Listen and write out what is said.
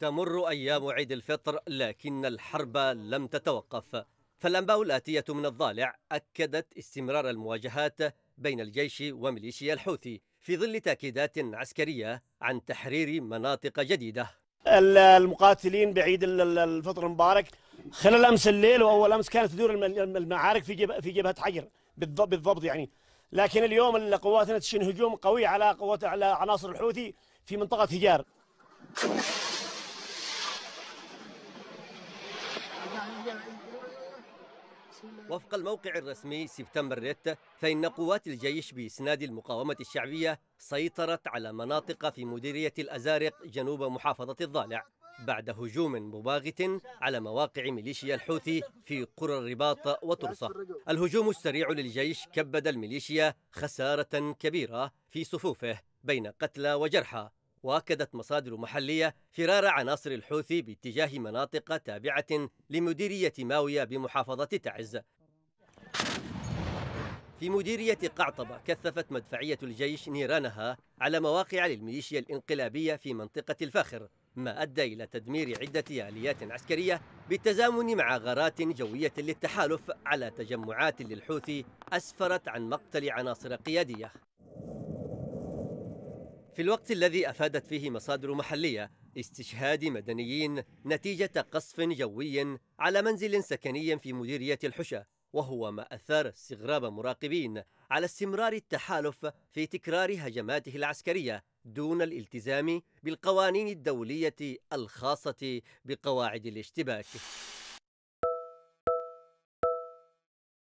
تمر أيام عيد الفطر لكن الحرب لم تتوقف فالأنباء الآتية من الضالع أكدت استمرار المواجهات بين الجيش وميليشيا الحوثي في ظل تأكيدات عسكرية عن تحرير مناطق جديدة المقاتلين بعيد الفطر المبارك خلال أمس الليل وأول أمس كانت تدور المعارك في في جبهة حجر بالضبط يعني لكن اليوم قواتنا تشن هجوم قوي على قوات على عناصر الحوثي في منطقة هجار وفق الموقع الرسمي سبتمبر ريت فإن قوات الجيش بإسناد المقاومة الشعبية سيطرت على مناطق في مديرية الأزارق جنوب محافظة الضالع بعد هجوم مباغت على مواقع ميليشيا الحوثي في قرى الرباط وترصة الهجوم السريع للجيش كبد الميليشيا خسارة كبيرة في صفوفه بين قتلى وجرحى واكدت مصادر محليه فرار عناصر الحوثي باتجاه مناطق تابعه لمديريه ماويه بمحافظه تعز في مديرية قعطبة كثفت مدفعية الجيش نيرانها على مواقع للميليشيا الانقلابية في منطقة الفاخر ما أدى إلى تدمير عدة آليات عسكرية بالتزامن مع غارات جوية للتحالف على تجمعات للحوثي أسفرت عن مقتل عناصر قيادية في الوقت الذي أفادت فيه مصادر محلية استشهاد مدنيين نتيجة قصف جوي على منزل سكني في مديرية الحشة وهو ما أثار استغراب مراقبين على استمرار التحالف في تكرار هجماته العسكرية دون الالتزام بالقوانين الدولية الخاصة بقواعد الاشتباك